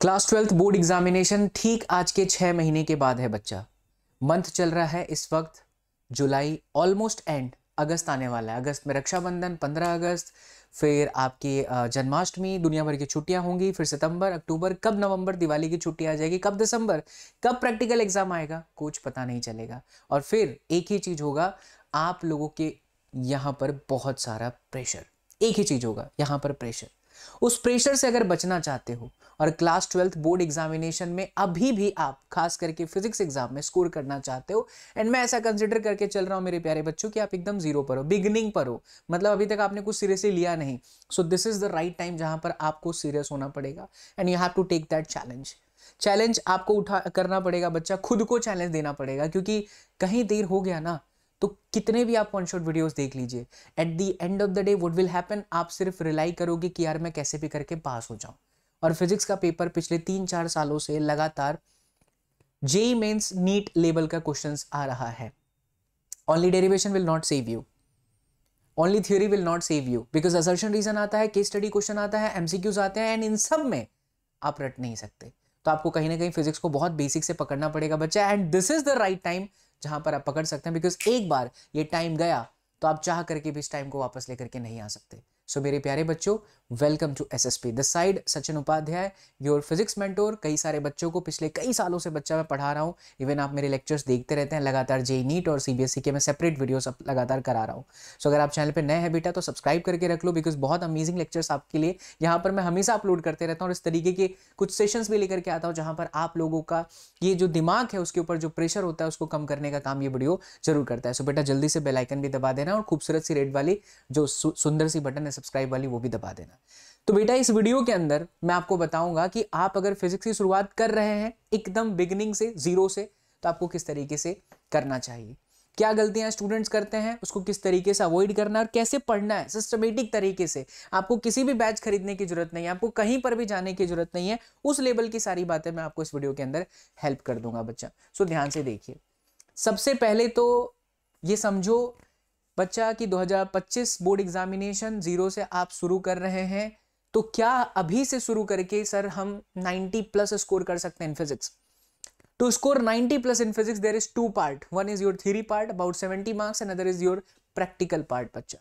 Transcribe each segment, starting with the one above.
class twelfth board examination ठीक आज के छः महीने के बाद है बच्चा मंथ चल रहा है इस वक्त जुलाई ऑलमोस्ट एंड अगस्त आने वाला है अगस्त में रक्षाबंधन पंद्रह अगस्त फिर आपकी जन्माष्टमी दुनिया भर की छुट्टियां होंगी फिर सितंबर अक्टूबर कब नवंबर दिवाली की छुट्टी आ जाएगी कब दिसंबर कब प्रैक्टिकल एग्जाम आएगा कुछ पता नहीं चलेगा और फिर एक ही चीज़ होगा आप लोगों के यहाँ पर बहुत सारा प्रेशर एक ही चीज़ होगा यहाँ पर प्रेशर उस प्रेशर से अगर बचना चाहते हो और क्लास ट्वेल्थ बोर्ड एग्जामिनेशन में अभी भी आप खास करके फिजिक्स एग्जाम में स्कोर करना चाहते हो एंड मैं ऐसा कंसिडर करके चल रहा हूँ मेरे प्यारे बच्चों कि आप एकदम जीरो पर हो बिगनिंग पर हो मतलब अभी तक आपने कुछ सीरियसली लिया नहीं so this is the right time जहां पर आपको सीरियस होना पड़ेगा and you have to take that challenge challenge आपको उठा करना पड़ेगा बच्चा खुद को चैलेंज देना पड़ेगा क्योंकि कहीं देर हो गया ना तो कितने भी आप वन शॉट वीडियोस देख लीजिए at the end of the day what will happen आप सिर्फ रिलाई करोगे कि यार मैं कैसे भी करके पास हो जाऊं और फिजिक्स का पेपर पिछले तीन चार सालों से लगातार जे मेन्स नीट लेवल का क्वेश्चन आ रहा है only derivation will not save you only theory will not save you because assertion reason आता है केस स्टडी क्वेश्चन आता है एमसीक्यूज आते हैं एंड इन सब में आप रट नहीं सकते तो आपको कहीं ना कहीं फिजिक्स को बहुत बेसिक से पकड़ना पड़ेगा बच्चा and this is the right time जहां पर आप पकड़ सकते हैं बिकॉज एक बार ये टाइम गया तो आप चाह करके भी इस टाइम को वापस लेकर के नहीं आ सकते सो so, मेरे प्यारे बच्चों welcome to S S P the side Sachin Upadhyay your physics mentor कई सारे बच्चों को पिछले कई सालों से बच्चा मैं पढ़ा रहा हूँ इवन आप मेरे लेक्चर्स देखते रहते हैं लगातार जे नीट e e और सीबीएसई के मैं सेपरेट वीडियोस अप लगातार करा रहा हूँ सो so, अगर आप चैनल पर नए हैं बेटा तो सब्सक्राइब करके रख लो बिकॉज बहुत अमेजिंग लेक्चर्स आपके लिए यहाँ पर मैं हमेशा अपलोड करते रहता हूँ और इस तरीके के कुछ सेशन भी लेकर के आता हूँ जहाँ पर आप लोगों का ये जो दिमाग है उसके ऊपर जो प्रेशर होता है उसको कम करने का काम ये वीडियो जरूर करता है सो so, बेटा जल्दी से बेलाइकन भी दबा देना और खूबसूरत सी रेड वाली जो सुंदर सी बटन है सब्सक्राइब वाली वो भी दबा देना है तो बेटा इस वीडियो के अंदर मैं आपको बताऊंगा कि आप अगर फिजिक्स की शुरुआत कर रहे हैं एकदम बिगनिंग से जीरो से तो आपको किस तरीके से करना चाहिए क्या गलतियां स्टूडेंट्स करते हैं उसको किस तरीके से अवॉइड करना है और कैसे पढ़ना है सिस्टमेटिक तरीके से आपको किसी भी बैच खरीदने की जरूरत नहीं है आपको कहीं पर भी जाने की जरूरत नहीं है उस लेवल की सारी बातें मैं आपको इस वीडियो के अंदर हेल्प कर दूंगा बच्चा सो ध्यान से देखिए सबसे पहले तो ये समझो बच्चा कि 2025 बोर्ड एग्जामिनेशन ज़ीरो से आप शुरू कर रहे हैं तो क्या अभी से शुरू करके सर हम 90 प्लस स्कोर कर सकते हैं इन फिजिक्स टू तो score 90 plus in physics there is two part one is your theory part about 70 marks and other is your practical part बच्चा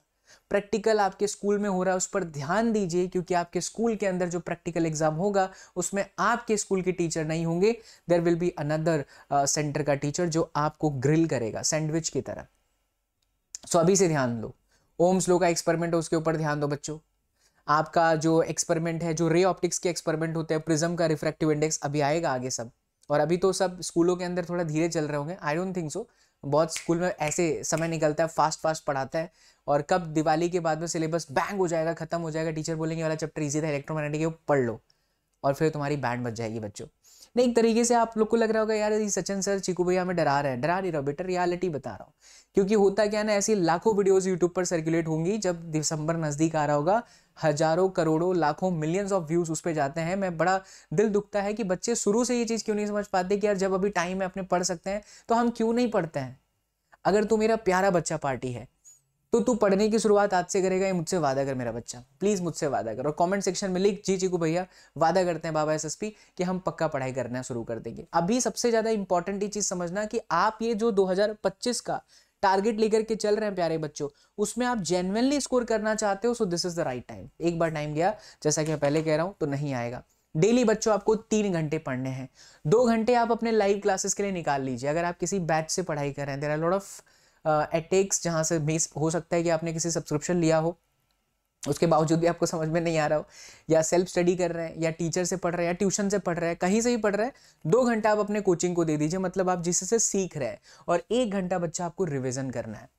प्रैक्टिकल आपके स्कूल में हो रहा है उस पर ध्यान दीजिए क्योंकि आपके स्कूल के अंदर जो प्रैक्टिकल एग्जाम होगा उसमें आपके स्कूल के टीचर नहीं होंगे there will be another centre का टीचर जो आपको ग्रिल करेगा सैंडविच की तरह सो अभी से ध्यान दो ओम्स लो का एक्सपेरिमेंट है उसके ऊपर ध्यान दो बच्चों आपका जो एक्सपेरिमेंट है जो रे ऑप्टिक्स के एक्सपेरिमेंट होते हैं प्रिज्म का रिफ्रैक्टिव इंडेक्स अभी आएगा आगे सब और अभी तो सब स्कूलों के अंदर थोड़ा धीरे चल रहे होंगे आई डोंट थिंक सो बहुत स्कूल में ऐसे समय निकलता है फास्ट फास्ट पढ़ाता है और कब दिवाली के बाद में सिलेबस बैंग हो जाएगा खत्म हो जाएगा टीचर बोलेंगे वाला चैप्टर इजी था इलेक्ट्रोमैग्नेटिक पढ़ लो और फिर तुम्हारी बैंड बच जाएगी बच्चों नहीं एक तरीके से आप लोग को लग रहा होगा यार ये सचिन सर चीकू भैया हमें डरा रहे हैं डरा नहीं रहा बेटा रियलिटी बता रहा हूँ क्योंकि होता क्या ना ऐसी लाखों वीडियोस यूट्यूब पर सर्कुलेट होंगी जब दिसंबर नज़दीक आ रहा होगा हजारों करोड़ों लाखों मिलियंस ऑफ व्यूज़ उस पर जाते हैं मैं बड़ा दिल दुखता है कि बच्चे शुरू से ये चीज़ क्यों नहीं समझ पाते कि यार जब अभी टाइम है अपने पढ़ सकते हैं तो हम क्यों नहीं पढ़ते हैं अगर तू तो मेरा प्यारा बच्चा पार्टी है तो तू पढ़ने की शुरुआत आज से करेगा ये मुझसे वादा कर मेरा बच्चा प्लीज़ मुझसे वादा कर और कमेंट सेक्शन में लिख जी चीकू भैया वादा करते हैं बाबा एसएसपी कि हम पक्का पढ़ाई करना शुरू कर देंगे अभी सबसे ज़्यादा इंपॉर्टेंट ये चीज़ समझना कि आप ये जो 2025 का टारगेट लेकर के चल रहे हैं प्यारे बच्चों उसमें आप जेनवनली स्कोर करना चाहते हो so this is the right time एक बार टाइम गया जैसा कि मैं पहले कह रहा हूँ तो नहीं आएगा डेली बच्चों आपको तीन घंटे पढ़ने हैं दो घंटे आप अपने लाइव क्लासेस के लिए निकाल लीजिए अगर आप किसी बैच से पढ़ाई कर रहे हैं there are lot of attacks जहाँ से मिस हो सकता है कि आपने किसी सब्सक्रिप्शन लिया हो उसके बावजूद भी आपको समझ में नहीं आ रहा हो या सेल्फ स्टडी कर रहे हैं या टीचर से पढ़ रहे हैं या ट्यूशन से पढ़ रहे हैं कहीं से भी पढ़ रहे हैं दो घंटा आप अपने कोचिंग को दे दीजिए मतलब आप जिससे सीख रहे हैं और एक घंटा बच्चा आपको रिविजन करना है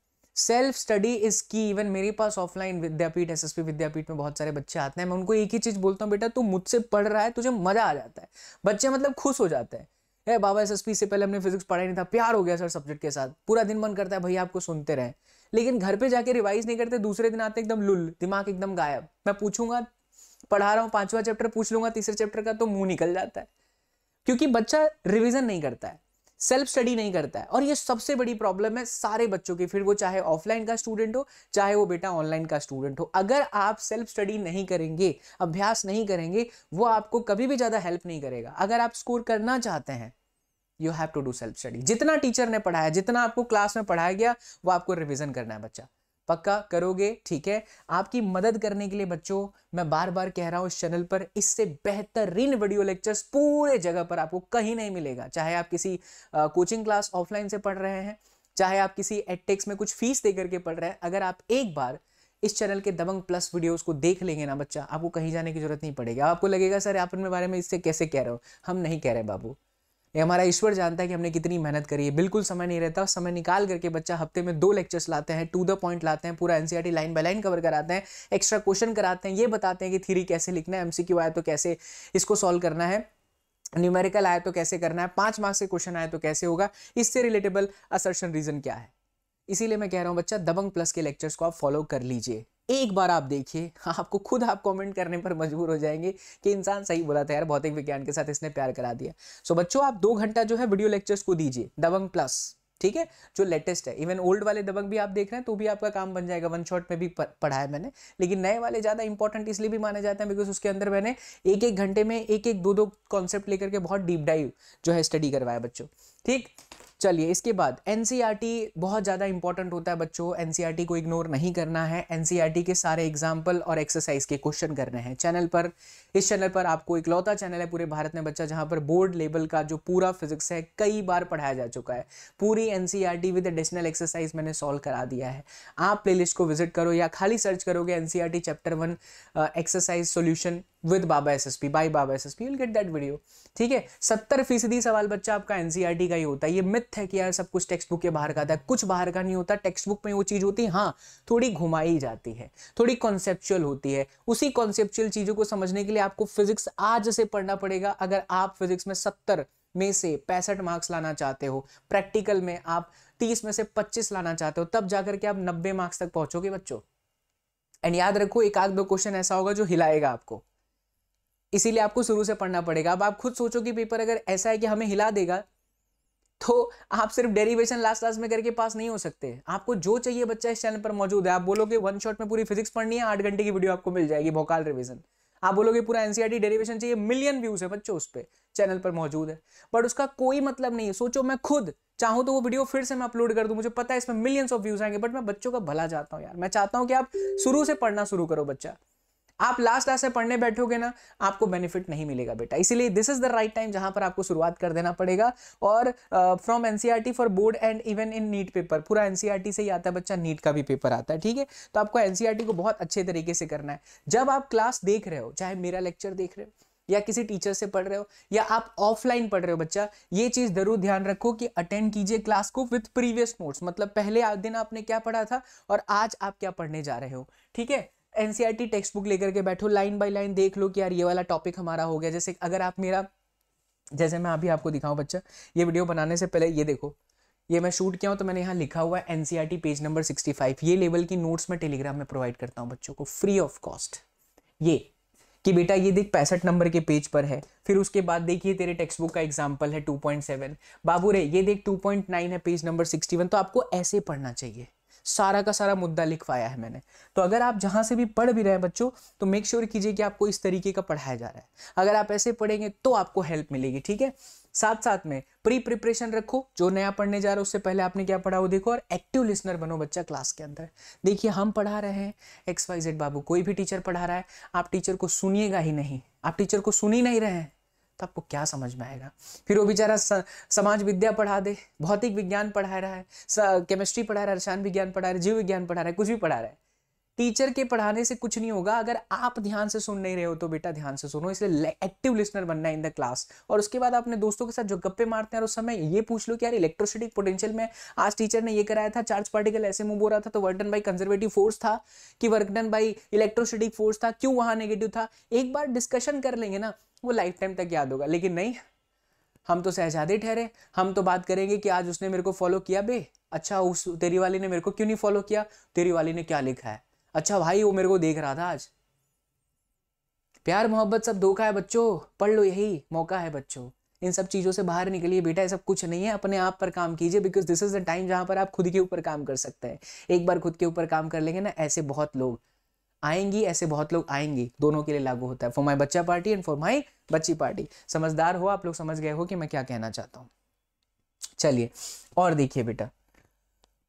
self study is key even मेरे पास ऑफलाइन विद्यापीठ एस विद्यापीठ में बहुत सारे बच्चे आते हैं मैं उनको एक ही चीज़ बोलता हूँ बेटा तू मुझसे पढ़ रहा है तुझे मज़ा आ जाता है बच्चे मतलब खुश हो जाते हैं है बाबा एस से पहले हमने फिजिक्स पढ़ा नहीं था प्यार हो गया सर सब्जेक्ट के साथ पूरा दिन मन करता है भैया आपको सुनते रहे लेकिन घर पे जाके रिवाइज नहीं करते दूसरे दिन आते एकदम लुल दिमाग एकदम गायब मैं पूछूंगा पढ़ा रहा हूँ पांचवा चैप्टर पूछ लूंगा तीसरे चैप्टर का तो मुंह निकल जाता है क्योंकि बच्चा रिविजन नहीं करता है सेल्फ स्टडी नहीं करता है और ये सबसे बड़ी प्रॉब्लम है सारे बच्चों की फिर वो चाहे ऑफलाइन का स्टूडेंट हो चाहे वो बेटा ऑनलाइन का स्टूडेंट हो अगर आप सेल्फ स्टडी नहीं करेंगे अभ्यास नहीं करेंगे वो आपको कभी भी ज़्यादा हेल्प नहीं करेगा अगर आप स्कोर करना चाहते हैं you have to do self study जितना टीचर ने पढ़ाया जितना आपको क्लास में पढ़ाया गया वो आपको रिविजन करना है बच्चा पक्का करोगे ठीक है आपकी मदद करने के लिए बच्चों मैं बार बार कह रहा हूँ इस चैनल पर इससे बेहतरीन वीडियो लेक्चर्स पूरे जगह पर आपको कहीं नहीं मिलेगा चाहे आप किसी कोचिंग क्लास ऑफलाइन से पढ़ रहे हैं चाहे आप किसी एडटेक्स में कुछ फीस दे करके पढ़ रहे हैं अगर आप एक बार इस चैनल के दबंग प्लस वीडियोस को देख लेंगे ना बच्चा आपको कहीं जाने की जरूरत नहीं पड़ेगी आपको लगेगा सर आप अपने बारे में इससे कैसे कह रहे हो हम नहीं कह रहे बाबू ये हमारा ईश्वर जानता है कि हमने कितनी मेहनत करी है बिल्कुल समय नहीं रहता समय निकाल करके बच्चा हफ्ते में दो लेक्चर्स लाते हैं टू द पॉइंट लाते हैं पूरा NCERT line by line cover कराते हैं एक्स्ट्रा क्वेश्चन कराते हैं ये बताते हैं कि थ्री कैसे लिखना है एमसीक्यू आया तो कैसे इसको सॉल्व करना है न्यूमेरिकल आया तो कैसे करना है पाँच मार्क्स के क्वेश्चन आए तो कैसे होगा इससे रिलेटेबल असर्शन रीज़न क्या है इसीलिए मैं कह रहा हूँ बच्चा दबंग प्लस के लेक्चर्स को आप फॉलो कर लीजिए एक बार आप देखिए आपको खुद आप कमेंट करने पर मजबूर हो जाएंगे कि इंसान सही बोला था यार भौतिक विज्ञान के साथ इसने प्यार करा दिया सो बच्चों आप दो घंटा जो है वीडियो लेक्चर्स को दीजिए दबंग प्लस ठीक है जो लेटेस्ट है इवन ओल्ड वाले दबंग भी आप देख रहे हैं तो भी आपका काम बन जाएगा वन शॉट में भी पढ़ा है मैंने लेकिन नए वाले ज़्यादा इंपॉर्टेंट इसलिए भी माने जाते हैं बिकॉज उसके अंदर मैंने एक एक घंटे में एक एक दो दो कॉन्सेप्ट लेकर के बहुत डीप डाइव जो है स्टडी करवाया बच्चों ठीक चलिए इसके बाद एन e बहुत ज़्यादा इंपॉर्टेंट होता है बच्चों एन e को इग्नोर नहीं करना है एन e के सारे एग्जाम्पल और एक्सरसाइज के क्वेश्चन करने हैं चैनल पर इस चैनल पर आपको इकलौता चैनल है पूरे भारत में बच्चा जहाँ पर बोर्ड लेवल का जो पूरा फिजिक्स है कई बार पढ़ाया जा चुका है पूरी एन विद एडिशनल एक्सरसाइज मैंने सॉल्व करा दिया है आप प्ले को विजिट करो या खाली सर्च करोगे N chapter one exercise solution with Baba S S P by Baba S S P will get that video ठीक है सत्तर फीसदी सवाल बच्चा आपका एन का ही होता है ये मित मिथ है कि यार सब कुछ टेक्स्ट बुक के बाहर का था कुछ बाहर का नहीं होता टेक्स्ट बुक में वो चीज़ होती हाँ थोड़ी घुमाई जाती है थोड़ी कॉन्सेप्चुअल होती है उसी कॉन्सेप्चुअल चीज़ों को समझने के लिए आपको फिजिक्स आज से पढ़ना पड़ेगा अगर आप फिजिक्स में सत्तर में से पैंसठ मार्क्स लाना चाहते हो प्रैक्टिकल में आप तीस में से पच्चीस लाना चाहते हो तब जाकर के आप नब्बे मार्क्स तक पहुंचोगे बच्चों एंड याद रखो एक आध दो क्वेश्चन ऐसा होगा जो हिलाएगा आपको इसीलिए आपको शुरू से पढ़ना पड़ेगा अब आप खुद सोचो कि पेपर अगर ऐसा है कि हमें हिला देगा तो आप सिर्फ डेरिवेशन लास्ट लास्ट में करके पास नहीं हो सकते आपको जो चाहिए बच्चा इस चैनल पर मौजूद है आप बोलोगे वन शॉट में पूरी फिजिक्स पढ़नी है आठ घंटे की वीडियो आपको मिल जाएगी भोकाल रिविजन आप बोलोगे पूरा एनसीआरटी डेरिवेशन e चाहिए मिलियन व्यूज है बच्चों उस पर चैनल पर मौजूद है बट उसका कोई मतलब नहीं है सोचो मैं खुद चाहूँ तो वो वीडियो फिर से मैं अपलोड कर दूँ मुझे पता है इसमें मिलियंस ऑफ व्यूज आएंगे बट मैं बच्चों का भला चाहता हूँ यार मैं चाहता हूँ कि आप शुरू से पढ़ना शुरू करो बच्चा आप लास्ट लास्ट में पढ़ने बैठोगे ना आपको बेनिफिट नहीं मिलेगा बेटा इसीलिए this is the right time जहां पर आपको शुरुआत कर देना पड़ेगा और from NCERT for board and even in NEET paper पूरा एनसीआर e से ही आता है बच्चा नीट का भी पेपर आता है ठीक है तो आपको एनसीआर e को बहुत अच्छे तरीके से करना है जब आप क्लास देख रहे हो चाहे मेरा लेक्चर देख रहे हो या किसी टीचर से पढ़ रहे हो या आप ऑफलाइन पढ़ रहे हो बच्चा ये चीज़ जरूर ध्यान रखो कि अटेंड कीजिए क्लास को विथ प्रीवियस नोट्स मतलब पहले दिन आपने क्या पढ़ा था और आज आप क्या पढ़ने जा रहे हो ठीक है टी टेक्स्ट बुक लेकर के बैठो लाइन बाई लाइन देख लो कि यार ये वाला टॉपिक हमारा हो गया जैसे अगर आप मेरा जैसे मैं अभी आपको दिखाऊं बच्चा ये वीडियो बनाने से पहले ये देखो ये मैं शूट किया हूँ तो मैंने यहाँ लिखा हुआ है NCERT page number sixty five ये लेवल की नोट्स मैं टेलीग्राम में प्रोवाइड करता हूँ बच्चों को फ्री ऑफ कॉस्ट ये कि बेटा ये देख पैंसठ नंबर के पेज पर है फिर उसके बाद देखिए तेरे टेक्स्ट बुक का एग्जाम्पल है टू पॉइंट सेवन बाबू रे ये देख टू पॉइंट नाइन है पेज नंबर सिक्सटी वन तो आपको ऐसे पढ़ना चाहिए सारा का सारा मुद्दा लिखवाया है मैंने तो अगर आप जहाँ से भी पढ़ भी रहे हैं बच्चों तो मेक श्योर sure कीजिए कि आपको इस तरीके का पढ़ाया जा रहा है अगर आप ऐसे पढ़ेंगे तो आपको हेल्प मिलेगी ठीक है साथ साथ में प्री प्रिपरेशन रखो जो नया पढ़ने जा रहा है उससे पहले आपने क्या पढ़ा वो देखो और एक्टिव लिसनर बनो बच्चा क्लास के अंदर देखिए हम पढ़ा रहे हैं एक्स वाई जेड बाबू कोई भी टीचर पढ़ा रहा है आप टीचर को सुनिएगा ही नहीं आप टीचर को सुन ही नहीं रहे हैं तो आपको क्या समझ में आएगा फिर वो बेचारा समाज विद्या पढ़ा दे भौतिक विज्ञान पढ़ा रहा है केमिस्ट्री पढ़ा रहा है रसायन विज्ञान पढ़ा रहा है जीव विज्ञान पढ़ा रहा है कुछ भी पढ़ा रहा है टीचर के पढ़ाने से कुछ नहीं होगा अगर आप ध्यान से सुन नहीं रहे हो तो बेटा ध्यान से सुनो इसलिए एक्टिव लिसनर बनना है इन द क्लास और उसके बाद अपने दोस्तों के साथ जो गप्पे मारते हैं और उस समय ये पूछ लो कि यार इलेक्ट्रोसिटिक पोटेंशियल में आज टीचर ने ये कराया था चार्ज पार्टिकल ऐसे मूव हो रहा था तो work done by conservative force था कि work done by electrostatic force था क्यों वहां नेगेटिव था एक बार डिस्कशन कर लेंगे ना वो लाइफ टाइम तक याद होगा लेकिन नहीं हम तो शहजादे ठहरे हम तो बात करेंगे कि आज उसने मेरे को फॉलो किया बे अच्छा उस तेरी वाली ने मेरे को क्यों नहीं फॉलो किया तेरी वाली ने क्या लिखा है अच्छा भाई वो मेरे को देख रहा था आज प्यार मोहब्बत सब धोखा है बच्चों पढ़ लो यही मौका है बच्चों इन सब चीज़ों से बाहर निकलिए बेटा ये सब कुछ नहीं है अपने आप पर काम कीजिए because this is the time जहाँ पर आप खुद के ऊपर काम कर सकते हैं एक बार खुद के ऊपर काम कर लेंगे ना ऐसे बहुत लोग आएंगी ऐसे बहुत लोग आएंगी दोनों के लिए लागू होता है फॉर माई बच्चा पार्टी एंड फॉर माई बच्ची पार्टी समझदार हो आप लोग समझ गए हो कि मैं क्या कहना चाहता हूँ चलिए और देखिए बेटा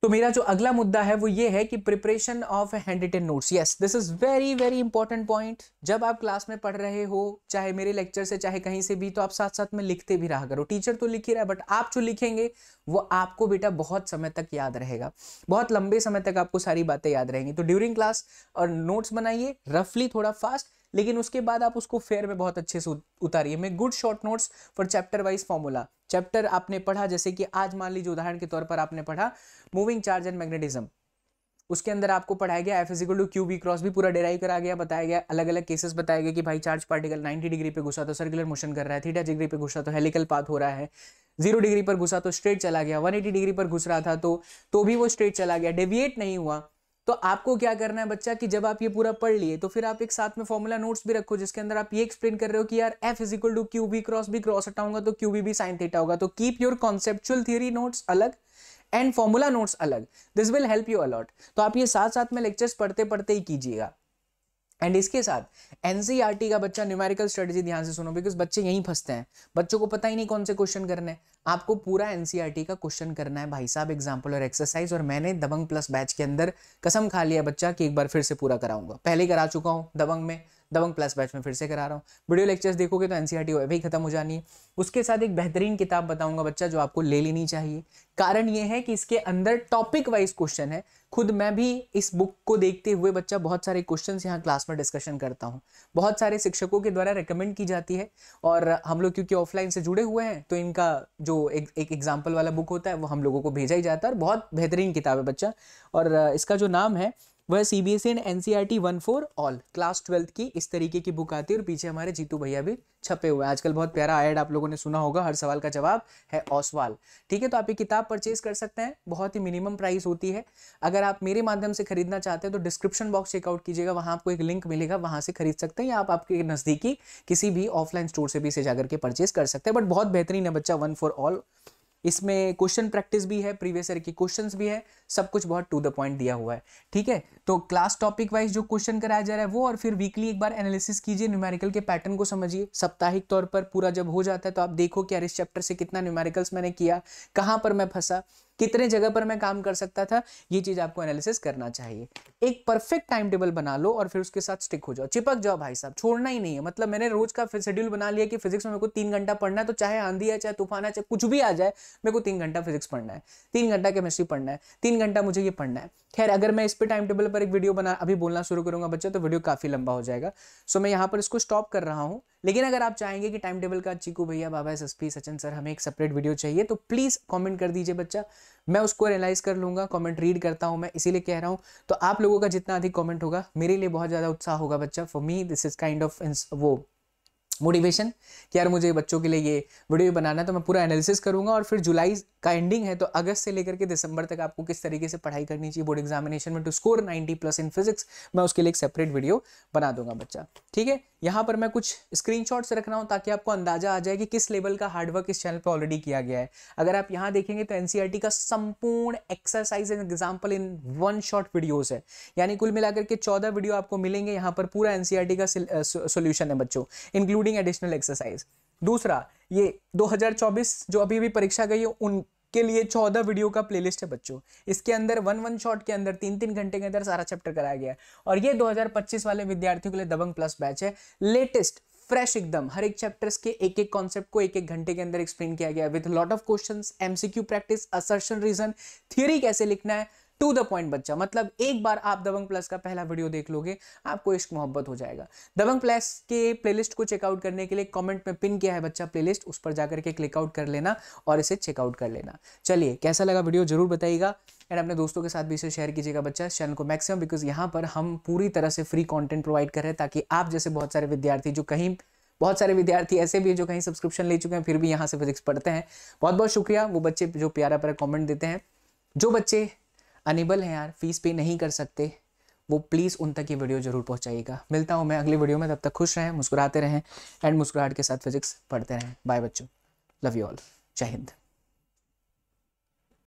तो मेरा जो अगला मुद्दा है वो ये है कि preparation of handwritten notes yes this is very very important point जब आप क्लास में पढ़ रहे हो चाहे मेरे लेक्चर से चाहे कहीं से भी तो आप साथ साथ में लिखते भी रहा करो टीचर तो लिख ही रहा है बट आप जो लिखेंगे वो आपको बेटा बहुत समय तक याद रहेगा बहुत लंबे समय तक आपको सारी बातें याद रहेंगी तो ड्यूरिंग क्लास और नोट्स बनाइए रफली थोड़ा फास्ट लेकिन उसके बाद आप उसको फेयर में बहुत अच्छे से उतारिए मैं good short notes for chapter wise formula chapter आपने पढ़ा जैसे कि आज मान लीजिए उदाहरण के तौर पर आपने पढ़ा मूविंग चार्ज एंड मैग्नेटिज्म उसके अंदर आपको पढ़ाया गया F is equal to q B cross भी पूरा डिराइव करा गया बताया गया अलग अलग केसेस बताया गया कि भाई चार्ज पार्टिकल 90 डिग्री पे घुसा तो सर्कुलर मोशन कर रहा है थीटा डिग्री पे घुसा तो हेलिकल पाथ हो रहा है जीरो डिग्री पर घुसा तो स्ट्रेट चला गया 180 डिग्री पर घुस रहा था तो तो भी वो स्ट्रेट चला गया डेविएट नहीं हुआ तो आपको क्या करना है बच्चा कि जब आप ये पूरा पढ़ लिए तो फिर आप एक साथ में फॉर्मूला नोट्स भी रखो जिसके अंदर आप ये एक्सप्लेन कर रहे हो कि यार F is equal to q B cross B cross हटाऊंगा तो q B B sine theta होगा तो keep your conceptual theory notes अलग एंड फॉर्मूला नोट्स अलग this will help you a lot तो आप ये साथ साथ में लेक्चर्स पढ़ते पढ़ते ही कीजिएगा एंड इसके साथ एनसीईआरटी e का बच्चा न्यूमेरिकल स्ट्रेटजी ध्यान से सुनो बिकॉज बच्चे यहीं फंसते हैं बच्चों को पता ही नहीं कौन से क्वेश्चन करने हैं आपको पूरा एनसीईआरटी e का क्वेश्चन करना है भाई साहब एग्जाम्पल और एक्सरसाइज और मैंने दबंग प्लस बैच के अंदर कसम खा लिया बच्चा कि एक बार फिर से पूरा कराऊंगा पहले करा चुका हूँ दबंग में दबंग प्लस बैच में फिर से करा रहा हूँ वीडियो लेक्चर्स देखोगे तो एन e भी खत्म हो जानी है उसके साथ एक बेहतरीन किताब बताऊंगा बच्चा जो आपको ले लेनी चाहिए कारण ये है कि इसके अंदर टॉपिक वाइज क्वेश्चन है खुद मैं भी इस बुक को देखते हुए बच्चा बहुत सारे क्वेश्चन यहाँ क्लास में डिस्कशन करता हूँ बहुत सारे शिक्षकों के द्वारा रिकमेंड की जाती है और हम लोग क्योंकि ऑफलाइन से जुड़े हुए हैं तो इनका जो एक एग्जाम्पल वाला बुक होता है वो हम लोगों को भेजा ही जाता है और बहुत बेहतरीन किताब है बच्चा और इसका जो नाम है वह C B S and N C R T one for all class twelfth की इस तरीके की बुक आती है और पीछे हमारे जीतू भैया भी छपे हुए हैं आजकल बहुत प्यारा एड आप लोगों ने सुना होगा हर सवाल का जवाब है ओसवाल ठीक है तो आप ये किताब परचेज कर सकते हैं बहुत ही मिनिमम प्राइस होती है अगर आप मेरे माध्यम से खरीदना चाहते हैं तो डिस्क्रिप्शन बॉक्स चेकआउट कीजिएगा वहाँ आपको एक लिंक मिलेगा वहाँ से खरीद सकते हैं या आप आपके नज़दीकी किसी भी ऑफलाइन स्टोर से भी इसे जाकर के परचेज कर सकते हैं बट बहुत बेहतरीन है बच्चा वन फॉर ऑल इसमें क्वेश्चन प्रैक्टिस भी है प्रीवियस ईयर की क्वेश्चंस भी है सब कुछ बहुत टू द पॉइंट दिया हुआ है ठीक है तो क्लास टॉपिक वाइज जो क्वेश्चन कराया जा रहा है वो और फिर वीकली एक बार एनालिसिस कीजिए न्यूमेरिकल के पैटर्न को समझिए साप्ताहिक तौर पर पूरा जब हो जाता है तो आप देखो कि यार इस चैप्टर से कितना न्यूमेरिकल्स मैंने किया कहाँ पर मैं फंसा कितने जगह पर मैं काम कर सकता था ये चीज़ आपको एनालिसिस करना चाहिए एक परफेक्ट टाइम टेबल बना लो और फिर उसके साथ स्टिक हो जाओ चिपक जाओ भाई साहब छोड़ना ही नहीं है मतलब मैंने रोज का शेड्यूल बना लिया कि फिजिक्स में मेरे को तीन घंटा पढ़ना है तो चाहे आंधी है चाहे तूफान है चाहे कुछ भी आ जाए मेरे को तीन घंटा फिजिक्स पढ़ना है तीन घंटा केमिस्ट्री पढ़ना है तीन घंटा मुझे ये पढ़ना है खैर अगर मैं इस पर टाइम टेबल पर पर एक वीडियो बना अभी बोलना शुरू करूंगा बच्चा तो वीडियो काफ़ी लंबा हो जाएगा सो मैं यहाँ पर इसको स्टॉप कर रहा हूँ लेकिन अगर आप चाहेंगे कि टाइम टेबल का चीकू भैया बाबा एस सचिन सर हमें एक सेपरेट वीडियो चाहिए तो प्लीज़ कॉमेंट कर दीजिए बच्चा मैं उसको एनालाइज कर लूंगा कॉमेंट रीड करता हूँ मैं इसीलिए कह रहा हूँ तो आप लोगों का जितना अधिक कॉमेंट होगा मेरे लिए बहुत ज़्यादा उत्साह होगा बच्चा for me this is kind of वो मोटिवेशन कि यार मुझे बच्चों के लिए ये वीडियो बनाना है तो मैं पूरा एनालिसिस करूंगा और फिर जुलाई का एंडिंग है तो अगस्त से लेकर के दिसंबर तक आपको किस तरीके से पढ़ाई करनी चाहिए बोर्ड एग्जामिनेशन में to score 90 plus in physics मैं उसके लिए एक सेपरेट वीडियो बना दूंगा बच्चा ठीक है यहाँ पर मैं कुछ स्क्रीन रख रहा हूँ ताकि आपको अंदाजा आ जाए कि किस लेवल का हार्डवर्क इस चैनल पर ऑलरेडी किया गया है अगर आप यहाँ देखेंगे तो एनसीआरटी e का संपूर्ण exercise and example in one shot videos है यानी कुल मिलाकर के चौदह वीडियो आपको मिलेंगे यहाँ पर पूरा एनसीआरटी e का सोल्यूशन है बच्चों इंक्लूडिंग इंक्लूडिंग एडिशनल एक्सरसाइज दूसरा ये 2024 जो अभी अभी परीक्षा गई है उनके लिए चौदह वीडियो का प्लेलिस्ट है बच्चों इसके अंदर वन वन शॉट के अंदर तीन तीन घंटे के अंदर सारा चैप्टर कराया गया है और ये 2025 वाले विद्यार्थियों के लिए दबंग प्लस बैच है लेटेस्ट फ्रेश एकदम हर एक चैप्टर्स के एक एक कॉन्सेप्ट को एक एक घंटे के अंदर एक्सप्लेन किया गया with lot of questions MCQ practice assertion reason theory कैसे लिखना है टू द पॉइंट बच्चा मतलब एक बार आप दबंग प्लस का पहला वीडियो देख लोगे आपको इश्क मोहब्बत हो जाएगा दबंग प्लस के प्लेलिस्ट को चेकआउट करने के लिए कमेंट में पिन किया है बच्चा प्लेलिस्ट उस पर जाकर के क्लिकआउट कर लेना और इसे चेकआउट कर लेना चलिए कैसा लगा वीडियो जरूर बताइएगा एंड अपने दोस्तों के साथ भी इसे शेयर कीजिएगा बच्चा चैनल को मैक्सिमम बिकॉज यहाँ पर हम पूरी तरह से फ्री कॉन्टेंट प्रोवाइड कर रहे हैं ताकि आप जैसे बहुत सारे विद्यार्थी जो कहीं बहुत सारे विद्यार्थी ऐसे भी हैं जो कहीं सब्सक्रिप्शन ले चुके हैं फिर भी यहाँ से फिजिक्स पढ़ते हैं बहुत बहुत शुक्रिया वो बच्चे जो प्यारा प्यारा कॉमेंट देते हैं जो बच्चे अनेबल हैं यार फीस पे नहीं कर सकते वो प्लीज़ उन तक ये वीडियो जरूर पहुँचाइएगा मिलता हूँ मैं अगले वीडियो में तब तक खुश रहें मुस्कुराते रहें एंड मुस्कुराहट के साथ फिजिक्स पढ़ते रहें बाय बच्चों लव यू ऑल जय हिंद